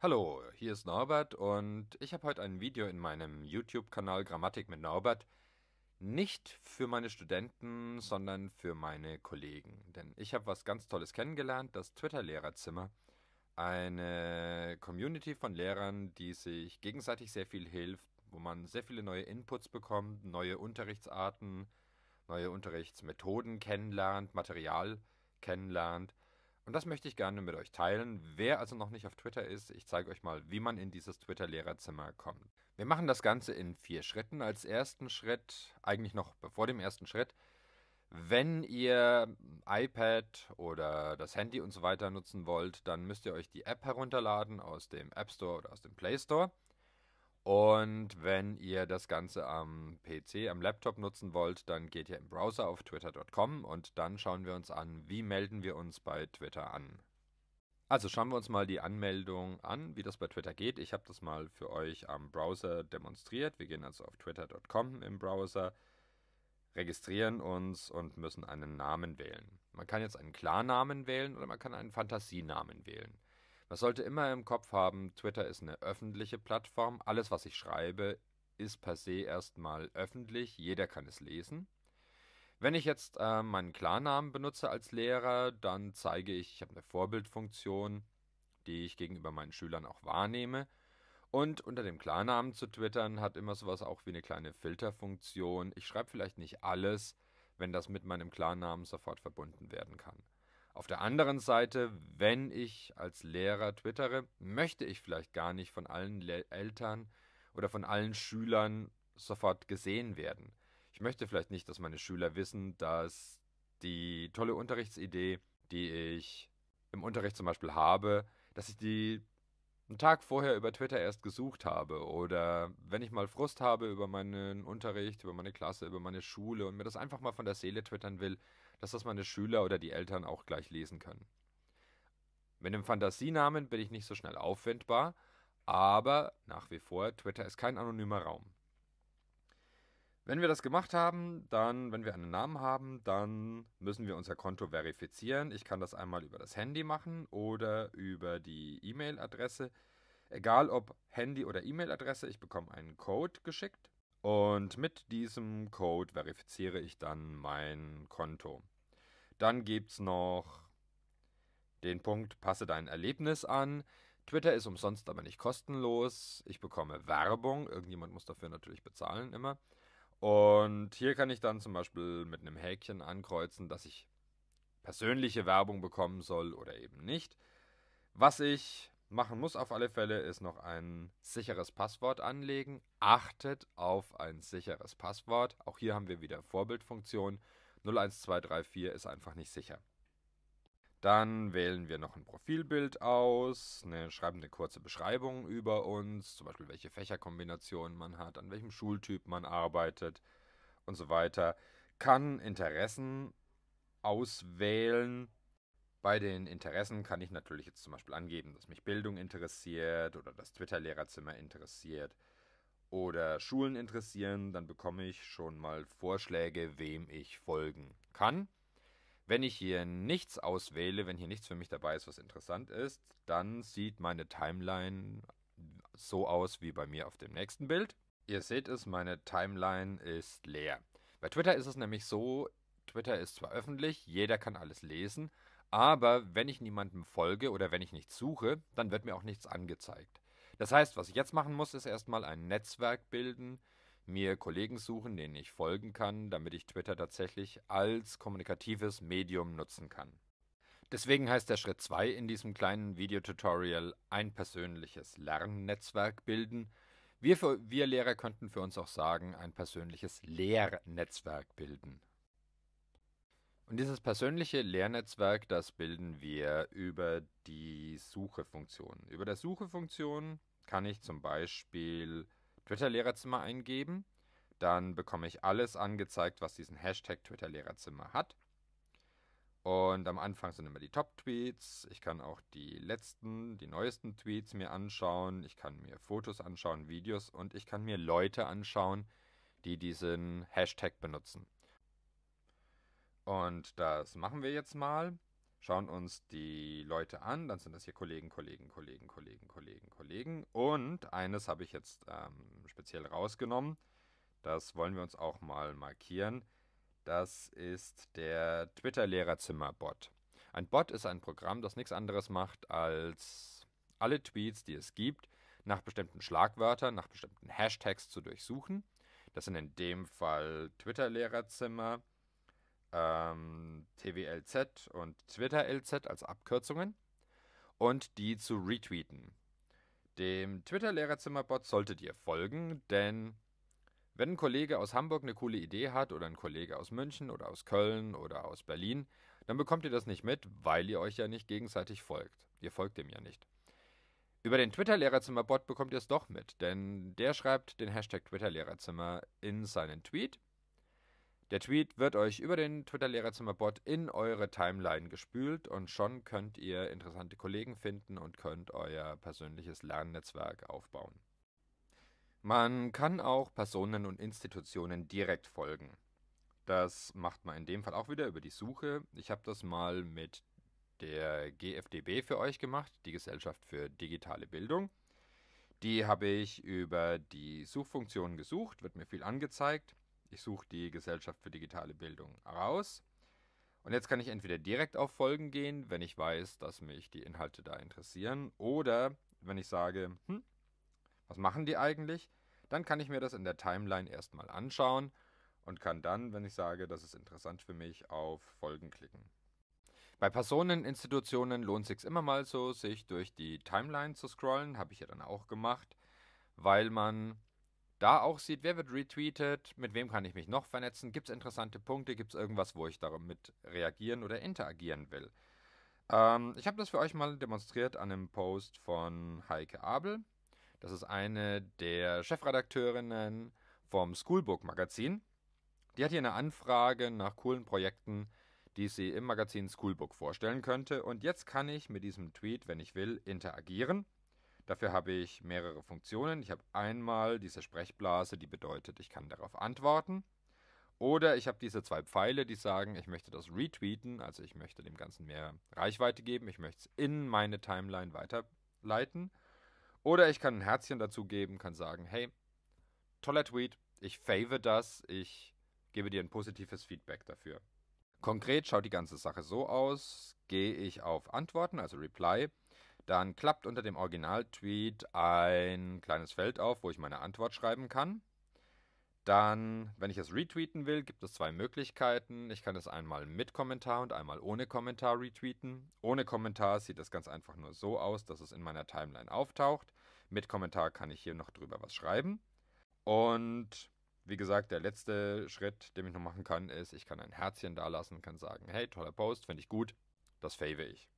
Hallo, hier ist Norbert und ich habe heute ein Video in meinem YouTube-Kanal Grammatik mit Norbert. Nicht für meine Studenten, sondern für meine Kollegen. Denn ich habe was ganz Tolles kennengelernt, das Twitter-Lehrerzimmer. Eine Community von Lehrern, die sich gegenseitig sehr viel hilft, wo man sehr viele neue Inputs bekommt, neue Unterrichtsarten, neue Unterrichtsmethoden kennenlernt, Material kennenlernt und das möchte ich gerne mit euch teilen. Wer also noch nicht auf Twitter ist, ich zeige euch mal, wie man in dieses Twitter-Lehrerzimmer kommt. Wir machen das Ganze in vier Schritten. Als ersten Schritt, eigentlich noch bevor dem ersten Schritt, wenn ihr iPad oder das Handy und so weiter nutzen wollt, dann müsst ihr euch die App herunterladen aus dem App Store oder aus dem Play Store. Und wenn ihr das Ganze am PC, am Laptop nutzen wollt, dann geht ihr im Browser auf twitter.com und dann schauen wir uns an, wie melden wir uns bei Twitter an. Also schauen wir uns mal die Anmeldung an, wie das bei Twitter geht. Ich habe das mal für euch am Browser demonstriert. Wir gehen also auf twitter.com im Browser, registrieren uns und müssen einen Namen wählen. Man kann jetzt einen Klarnamen wählen oder man kann einen Fantasienamen wählen. Man sollte immer im Kopf haben, Twitter ist eine öffentliche Plattform. Alles, was ich schreibe, ist per se erstmal öffentlich. Jeder kann es lesen. Wenn ich jetzt äh, meinen Klarnamen benutze als Lehrer, dann zeige ich, ich habe eine Vorbildfunktion, die ich gegenüber meinen Schülern auch wahrnehme. Und unter dem Klarnamen zu twittern hat immer sowas auch wie eine kleine Filterfunktion. Ich schreibe vielleicht nicht alles, wenn das mit meinem Klarnamen sofort verbunden werden kann. Auf der anderen Seite, wenn ich als Lehrer twittere, möchte ich vielleicht gar nicht von allen Le Eltern oder von allen Schülern sofort gesehen werden. Ich möchte vielleicht nicht, dass meine Schüler wissen, dass die tolle Unterrichtsidee, die ich im Unterricht zum Beispiel habe, dass ich die einen Tag vorher über Twitter erst gesucht habe oder wenn ich mal Frust habe über meinen Unterricht, über meine Klasse, über meine Schule und mir das einfach mal von der Seele twittern will dass das meine Schüler oder die Eltern auch gleich lesen können. Mit dem Fantasienamen bin ich nicht so schnell aufwendbar, aber nach wie vor, Twitter ist kein anonymer Raum. Wenn wir das gemacht haben, dann, wenn wir einen Namen haben, dann müssen wir unser Konto verifizieren. Ich kann das einmal über das Handy machen oder über die E-Mail-Adresse. Egal ob Handy oder E-Mail-Adresse, ich bekomme einen Code geschickt. Und mit diesem Code verifiziere ich dann mein Konto. Dann gibt es noch den Punkt, passe dein Erlebnis an. Twitter ist umsonst, aber nicht kostenlos. Ich bekomme Werbung. Irgendjemand muss dafür natürlich bezahlen immer. Und hier kann ich dann zum Beispiel mit einem Häkchen ankreuzen, dass ich persönliche Werbung bekommen soll oder eben nicht. Was ich machen muss auf alle Fälle, ist noch ein sicheres Passwort anlegen. Achtet auf ein sicheres Passwort. Auch hier haben wir wieder Vorbildfunktion. 01234 ist einfach nicht sicher. Dann wählen wir noch ein Profilbild aus, ne, schreiben eine kurze Beschreibung über uns, zum Beispiel welche Fächerkombinationen man hat, an welchem Schultyp man arbeitet und so weiter. Kann Interessen auswählen, bei den Interessen kann ich natürlich jetzt zum Beispiel angeben, dass mich Bildung interessiert oder das Twitter-Lehrerzimmer interessiert oder Schulen interessieren, dann bekomme ich schon mal Vorschläge, wem ich folgen kann. Wenn ich hier nichts auswähle, wenn hier nichts für mich dabei ist, was interessant ist, dann sieht meine Timeline so aus wie bei mir auf dem nächsten Bild. Ihr seht es, meine Timeline ist leer. Bei Twitter ist es nämlich so, Twitter ist zwar öffentlich, jeder kann alles lesen, aber wenn ich niemandem folge oder wenn ich nichts suche, dann wird mir auch nichts angezeigt. Das heißt, was ich jetzt machen muss, ist erstmal ein Netzwerk bilden, mir Kollegen suchen, denen ich folgen kann, damit ich Twitter tatsächlich als kommunikatives Medium nutzen kann. Deswegen heißt der Schritt 2 in diesem kleinen Videotutorial ein persönliches Lernnetzwerk bilden. Wir, für, wir Lehrer könnten für uns auch sagen, ein persönliches Lehrnetzwerk bilden. Und dieses persönliche Lehrnetzwerk, das bilden wir über die Suchefunktion. Über der Suchefunktion kann ich zum Beispiel Twitter-Lehrerzimmer eingeben. Dann bekomme ich alles angezeigt, was diesen Hashtag Twitter-Lehrerzimmer hat. Und am Anfang sind immer die Top-Tweets. Ich kann auch die letzten, die neuesten Tweets mir anschauen. Ich kann mir Fotos anschauen, Videos und ich kann mir Leute anschauen, die diesen Hashtag benutzen. Und das machen wir jetzt mal. Schauen uns die Leute an. Dann sind das hier Kollegen, Kollegen, Kollegen, Kollegen, Kollegen, Kollegen. Und eines habe ich jetzt ähm, speziell rausgenommen. Das wollen wir uns auch mal markieren. Das ist der Twitter-Lehrerzimmer-Bot. Ein Bot ist ein Programm, das nichts anderes macht, als alle Tweets, die es gibt, nach bestimmten Schlagwörtern, nach bestimmten Hashtags zu durchsuchen. Das sind in dem Fall Twitter-Lehrerzimmer ähm, TWLZ und TwitterLZ als Abkürzungen und die zu retweeten. Dem Twitter-Lehrerzimmer-Bot solltet ihr folgen, denn wenn ein Kollege aus Hamburg eine coole Idee hat oder ein Kollege aus München oder aus Köln oder aus Berlin, dann bekommt ihr das nicht mit, weil ihr euch ja nicht gegenseitig folgt. Ihr folgt dem ja nicht. Über den Twitter-Lehrerzimmer-Bot bekommt ihr es doch mit, denn der schreibt den Hashtag Twitter-Lehrerzimmer in seinen Tweet der Tweet wird euch über den Twitter-Lehrerzimmer-Bot in eure Timeline gespült und schon könnt ihr interessante Kollegen finden und könnt euer persönliches Lernnetzwerk aufbauen. Man kann auch Personen und Institutionen direkt folgen. Das macht man in dem Fall auch wieder über die Suche. Ich habe das mal mit der GFDB für euch gemacht, die Gesellschaft für digitale Bildung. Die habe ich über die Suchfunktion gesucht, wird mir viel angezeigt. Ich suche die Gesellschaft für digitale Bildung raus. Und jetzt kann ich entweder direkt auf Folgen gehen, wenn ich weiß, dass mich die Inhalte da interessieren, oder wenn ich sage, hm, was machen die eigentlich? Dann kann ich mir das in der Timeline erstmal anschauen und kann dann, wenn ich sage, das ist interessant für mich, auf Folgen klicken. Bei Personeninstitutionen lohnt es sich immer mal so, sich durch die Timeline zu scrollen, habe ich ja dann auch gemacht, weil man da auch sieht, wer wird retweetet, mit wem kann ich mich noch vernetzen, gibt es interessante Punkte, gibt es irgendwas, wo ich damit reagieren oder interagieren will. Ähm, ich habe das für euch mal demonstriert an einem Post von Heike Abel. Das ist eine der Chefredakteurinnen vom Schoolbook Magazin. Die hat hier eine Anfrage nach coolen Projekten, die sie im Magazin Schoolbook vorstellen könnte. Und jetzt kann ich mit diesem Tweet, wenn ich will, interagieren. Dafür habe ich mehrere Funktionen. Ich habe einmal diese Sprechblase, die bedeutet, ich kann darauf antworten. Oder ich habe diese zwei Pfeile, die sagen, ich möchte das retweeten, also ich möchte dem Ganzen mehr Reichweite geben, ich möchte es in meine Timeline weiterleiten. Oder ich kann ein Herzchen dazu geben, kann sagen, hey, toller Tweet, ich favor das, ich gebe dir ein positives Feedback dafür. Konkret schaut die ganze Sache so aus, gehe ich auf Antworten, also Reply, dann klappt unter dem Original-Tweet ein kleines Feld auf, wo ich meine Antwort schreiben kann. Dann, wenn ich es retweeten will, gibt es zwei Möglichkeiten. Ich kann es einmal mit Kommentar und einmal ohne Kommentar retweeten. Ohne Kommentar sieht es ganz einfach nur so aus, dass es in meiner Timeline auftaucht. Mit Kommentar kann ich hier noch drüber was schreiben. Und wie gesagt, der letzte Schritt, den ich noch machen kann, ist, ich kann ein Herzchen dalassen, kann sagen, hey, toller Post, finde ich gut, das fave ich.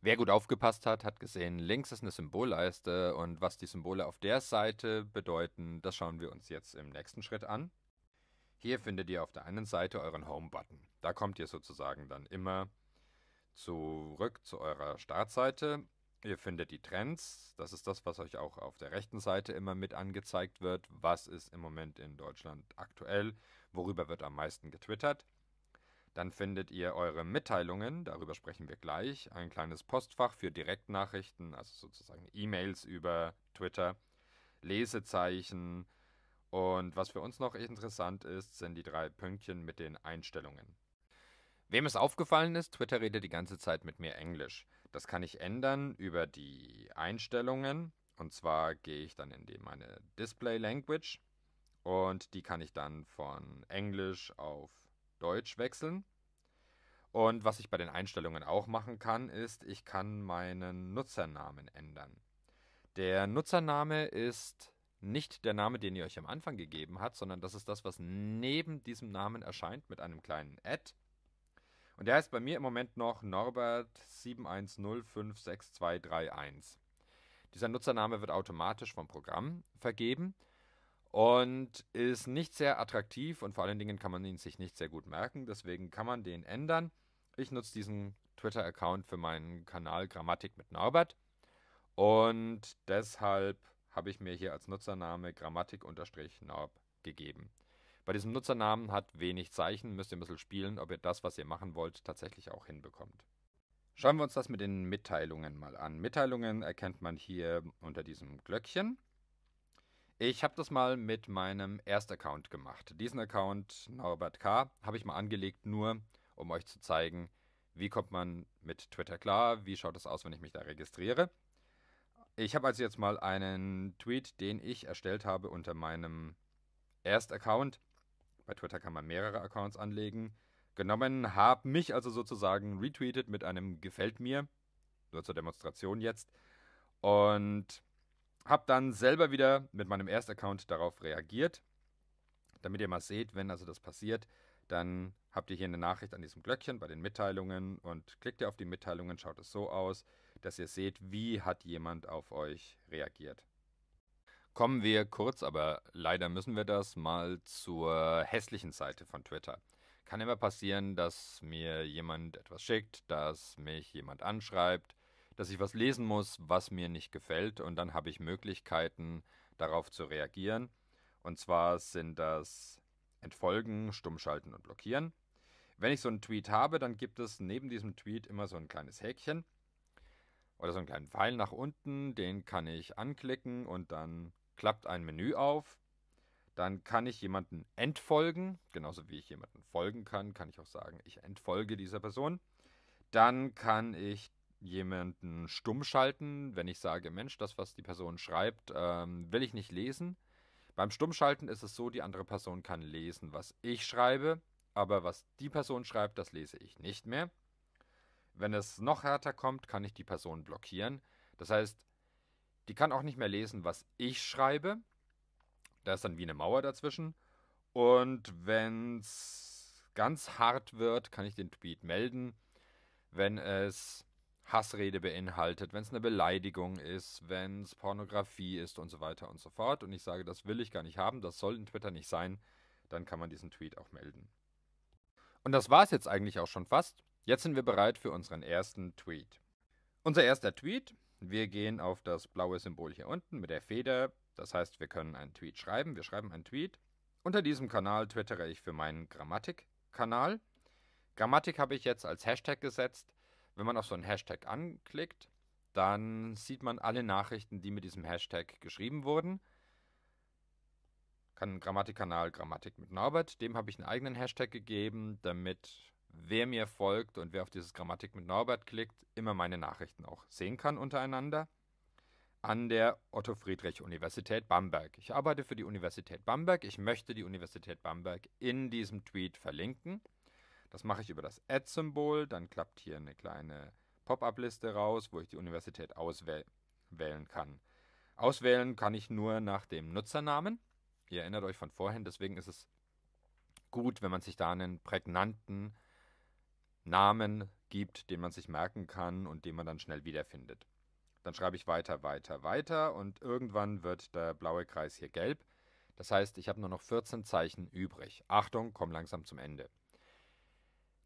Wer gut aufgepasst hat, hat gesehen, links ist eine Symbolleiste und was die Symbole auf der Seite bedeuten, das schauen wir uns jetzt im nächsten Schritt an. Hier findet ihr auf der einen Seite euren Home-Button. Da kommt ihr sozusagen dann immer zurück zu eurer Startseite. Ihr findet die Trends, das ist das, was euch auch auf der rechten Seite immer mit angezeigt wird. Was ist im Moment in Deutschland aktuell? Worüber wird am meisten getwittert? Dann findet ihr eure Mitteilungen, darüber sprechen wir gleich, ein kleines Postfach für Direktnachrichten, also sozusagen E-Mails über Twitter, Lesezeichen und was für uns noch interessant ist, sind die drei Pünktchen mit den Einstellungen. Wem es aufgefallen ist, Twitter redet die ganze Zeit mit mir Englisch. Das kann ich ändern über die Einstellungen. Und zwar gehe ich dann in die, meine Display Language und die kann ich dann von Englisch auf Deutsch wechseln. Und was ich bei den Einstellungen auch machen kann, ist, ich kann meinen Nutzernamen ändern. Der Nutzername ist nicht der Name, den ihr euch am Anfang gegeben habt, sondern das ist das, was neben diesem Namen erscheint mit einem kleinen Ad. Und der heißt bei mir im Moment noch Norbert71056231. Dieser Nutzername wird automatisch vom Programm vergeben und ist nicht sehr attraktiv und vor allen Dingen kann man ihn sich nicht sehr gut merken. Deswegen kann man den ändern. Ich nutze diesen Twitter-Account für meinen Kanal Grammatik mit Norbert und deshalb habe ich mir hier als Nutzername Grammatik-Norb gegeben. Bei diesem Nutzernamen hat wenig Zeichen, müsst ihr ein bisschen spielen, ob ihr das, was ihr machen wollt, tatsächlich auch hinbekommt. Schauen wir uns das mit den Mitteilungen mal an. Mitteilungen erkennt man hier unter diesem Glöckchen. Ich habe das mal mit meinem Erstaccount gemacht. Diesen Account, Norbert K., habe ich mal angelegt, nur um euch zu zeigen, wie kommt man mit Twitter klar, wie schaut es aus, wenn ich mich da registriere. Ich habe also jetzt mal einen Tweet, den ich erstellt habe unter meinem Erstaccount. Bei Twitter kann man mehrere Accounts anlegen. Genommen, habe mich also sozusagen retweetet mit einem Gefällt mir. Nur zur Demonstration jetzt. Und habe dann selber wieder mit meinem Erst-Account darauf reagiert, damit ihr mal seht, wenn also das passiert, dann habt ihr hier eine Nachricht an diesem Glöckchen bei den Mitteilungen und klickt ihr auf die Mitteilungen, schaut es so aus, dass ihr seht, wie hat jemand auf euch reagiert. Kommen wir kurz, aber leider müssen wir das mal zur hässlichen Seite von Twitter. Kann immer passieren, dass mir jemand etwas schickt, dass mich jemand anschreibt, dass ich was lesen muss, was mir nicht gefällt und dann habe ich Möglichkeiten, darauf zu reagieren. Und zwar sind das Entfolgen, Stummschalten und Blockieren. Wenn ich so einen Tweet habe, dann gibt es neben diesem Tweet immer so ein kleines Häkchen oder so einen kleinen Pfeil nach unten, den kann ich anklicken und dann klappt ein Menü auf. Dann kann ich jemanden entfolgen, genauso wie ich jemanden folgen kann, kann ich auch sagen, ich entfolge dieser Person. Dann kann ich jemanden stumm schalten, wenn ich sage, Mensch, das, was die Person schreibt, ähm, will ich nicht lesen. Beim Stummschalten ist es so, die andere Person kann lesen, was ich schreibe, aber was die Person schreibt, das lese ich nicht mehr. Wenn es noch härter kommt, kann ich die Person blockieren. Das heißt, die kann auch nicht mehr lesen, was ich schreibe. Da ist dann wie eine Mauer dazwischen. Und wenn es ganz hart wird, kann ich den Tweet melden. Wenn es Hassrede beinhaltet, wenn es eine Beleidigung ist, wenn es Pornografie ist und so weiter und so fort. Und ich sage, das will ich gar nicht haben, das soll in Twitter nicht sein, dann kann man diesen Tweet auch melden. Und das war es jetzt eigentlich auch schon fast. Jetzt sind wir bereit für unseren ersten Tweet. Unser erster Tweet. Wir gehen auf das blaue Symbol hier unten mit der Feder. Das heißt, wir können einen Tweet schreiben. Wir schreiben einen Tweet. Unter diesem Kanal twittere ich für meinen Grammatik-Kanal. Grammatik habe ich jetzt als Hashtag gesetzt. Wenn man auf so einen Hashtag anklickt, dann sieht man alle Nachrichten, die mit diesem Hashtag geschrieben wurden. Kann Grammatikkanal Grammatik mit Norbert, dem habe ich einen eigenen Hashtag gegeben, damit wer mir folgt und wer auf dieses Grammatik mit Norbert klickt, immer meine Nachrichten auch sehen kann untereinander. An der Otto Friedrich Universität Bamberg. Ich arbeite für die Universität Bamberg. Ich möchte die Universität Bamberg in diesem Tweet verlinken. Das mache ich über das Add-Symbol, dann klappt hier eine kleine Pop-up-Liste raus, wo ich die Universität auswählen kann. Auswählen kann ich nur nach dem Nutzernamen. Ihr erinnert euch von vorhin, deswegen ist es gut, wenn man sich da einen prägnanten Namen gibt, den man sich merken kann und den man dann schnell wiederfindet. Dann schreibe ich weiter, weiter, weiter und irgendwann wird der blaue Kreis hier gelb. Das heißt, ich habe nur noch 14 Zeichen übrig. Achtung, komm langsam zum Ende.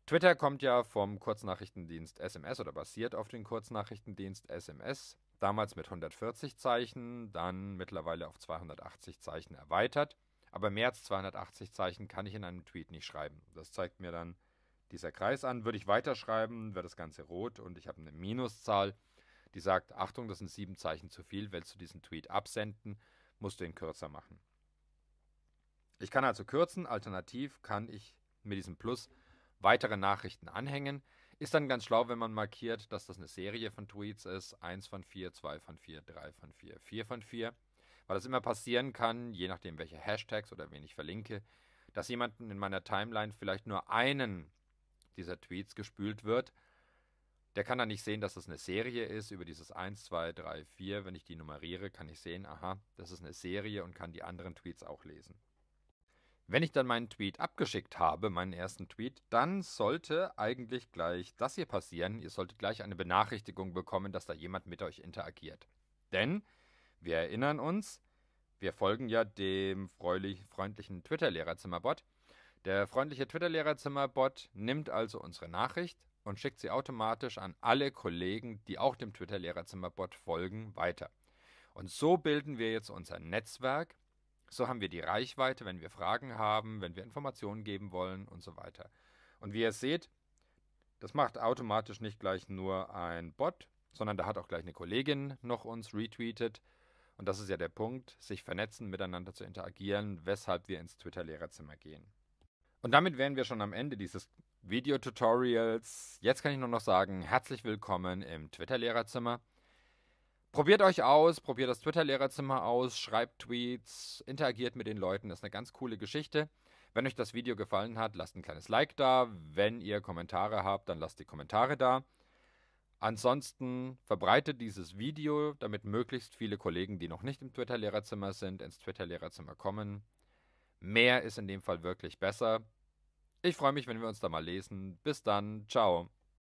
Twitter kommt ja vom Kurznachrichtendienst SMS oder basiert auf dem Kurznachrichtendienst SMS. Damals mit 140 Zeichen, dann mittlerweile auf 280 Zeichen erweitert. Aber mehr als 280 Zeichen kann ich in einem Tweet nicht schreiben. Das zeigt mir dann dieser Kreis an. Würde ich weiterschreiben, wäre das Ganze rot und ich habe eine Minuszahl, die sagt, Achtung, das sind sieben Zeichen zu viel. Willst du diesen Tweet absenden, musst du ihn kürzer machen. Ich kann also kürzen, alternativ kann ich mit diesem Plus weitere Nachrichten anhängen. Ist dann ganz schlau, wenn man markiert, dass das eine Serie von Tweets ist. Eins von vier, zwei von vier, drei von vier, vier von vier. Weil das immer passieren kann, je nachdem, welche Hashtags oder wen ich verlinke, dass jemanden in meiner Timeline vielleicht nur einen dieser Tweets gespült wird. Der kann dann nicht sehen, dass das eine Serie ist über dieses 1, 2, 3, 4. Wenn ich die nummeriere, kann ich sehen, aha, das ist eine Serie und kann die anderen Tweets auch lesen. Wenn ich dann meinen Tweet abgeschickt habe, meinen ersten Tweet, dann sollte eigentlich gleich das hier passieren. Ihr solltet gleich eine Benachrichtigung bekommen, dass da jemand mit euch interagiert. Denn wir erinnern uns, wir folgen ja dem freundlichen Twitter-Lehrerzimmer-Bot. Der freundliche Twitter-Lehrerzimmer-Bot nimmt also unsere Nachricht und schickt sie automatisch an alle Kollegen, die auch dem Twitter-Lehrerzimmer-Bot folgen, weiter. Und so bilden wir jetzt unser Netzwerk so haben wir die Reichweite, wenn wir Fragen haben, wenn wir Informationen geben wollen und so weiter. Und wie ihr seht, das macht automatisch nicht gleich nur ein Bot, sondern da hat auch gleich eine Kollegin noch uns retweetet. Und das ist ja der Punkt, sich vernetzen, miteinander zu interagieren, weshalb wir ins Twitter-Lehrerzimmer gehen. Und damit wären wir schon am Ende dieses Videotutorials. Jetzt kann ich nur noch sagen, herzlich willkommen im Twitter-Lehrerzimmer. Probiert euch aus, probiert das Twitter-Lehrerzimmer aus, schreibt Tweets, interagiert mit den Leuten, das ist eine ganz coole Geschichte. Wenn euch das Video gefallen hat, lasst ein kleines Like da. Wenn ihr Kommentare habt, dann lasst die Kommentare da. Ansonsten verbreitet dieses Video, damit möglichst viele Kollegen, die noch nicht im Twitter-Lehrerzimmer sind, ins Twitter-Lehrerzimmer kommen. Mehr ist in dem Fall wirklich besser. Ich freue mich, wenn wir uns da mal lesen. Bis dann, ciao.